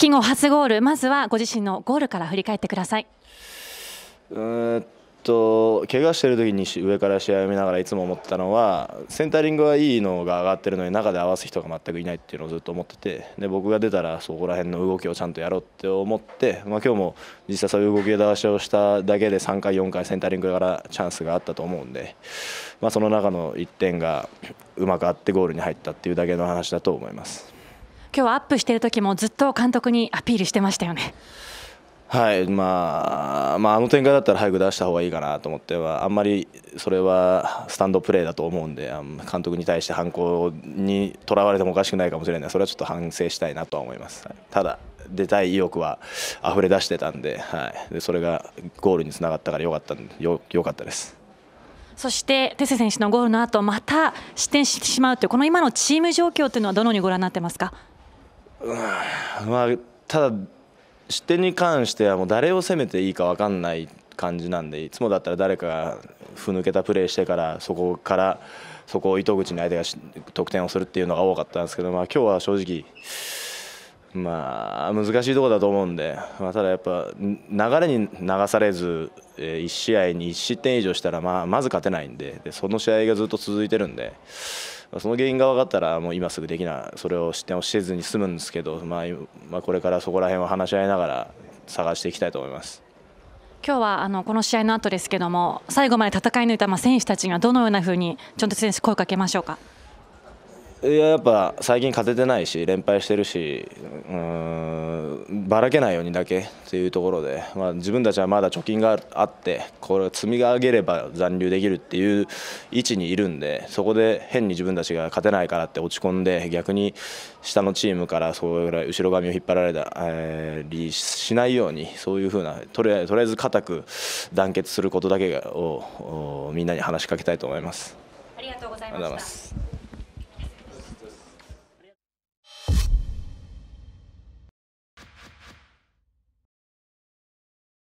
帰後初ゴールまずはご自身のゴールから振り返ってください。うんと怪我してる時に上から試合を見ながらいつも思ってたのはセンタリングはいいのが上がってるのに中で合わす人が全くいないっていうのをずっと思っててで僕が出たらそこら辺の動きをちゃんとやろうって思って、まあ、今日も実際そういう動き出しをしただけで3回4回センタリングからチャンスがあったと思うんで、まあ、その中の1点がうまく合ってゴールに入ったっていうだけの話だと思います。今日アップしている時もずっと監督にアピールしてましたよね。はい、まあ、まあ、あの展開だったら早く出した方がいいかなと思っては、あんまりそれはスタンドプレーだと思うんで、監督に対して犯行にとらわれてもおかしくないかもしれない、それはちょっと反省したいなとは思います。はい、ただ出たい意欲は溢れ出してたんで、はい、でそれがゴールにつながったからよかったよよかったです。そしてテセ選手のゴールの後また失点してしまうというこの今のチーム状況というのはどのようにご覧になってますか。まあただ失点に関してはもう誰を攻めていいか分かんない感じなんでいつもだったら誰かがふ抜けたプレーしてからそこからそこを糸口に相手が得点をするっていうのが多かったんですけど、まあ、今日は正直。まあ難しいところだと思うんで、まあ、ただやっぱ流れに流されず、え1試合に1失点以上したらまあまず勝てないんででその試合がずっと続いてるんでその原因が分かったらもう今すぐできないそれを視点をせずに済むんですけど、まあ、まあこれからそこら辺を話し合いながら探していきたいと思います。今日はあのこの試合の後ですけども最後まで戦い抜いたまあ選手たちがどのようなふうにちょんと選手声をかけましょうか。いややっぱ最近勝ててないし連敗してるしうんばらけないようにだけというところで、まあ、自分たちはまだ貯金があってこれ積み上げれば残留できるっていう位置にいるんでそこで変に自分たちが勝てないからって落ち込んで逆に下のチームからそれぐらい後ろ髪を引っ張られた、えしないようにそういうふうなとりあえず固く団結することだけをみんなに話しかけたいと思います。ありがとうございました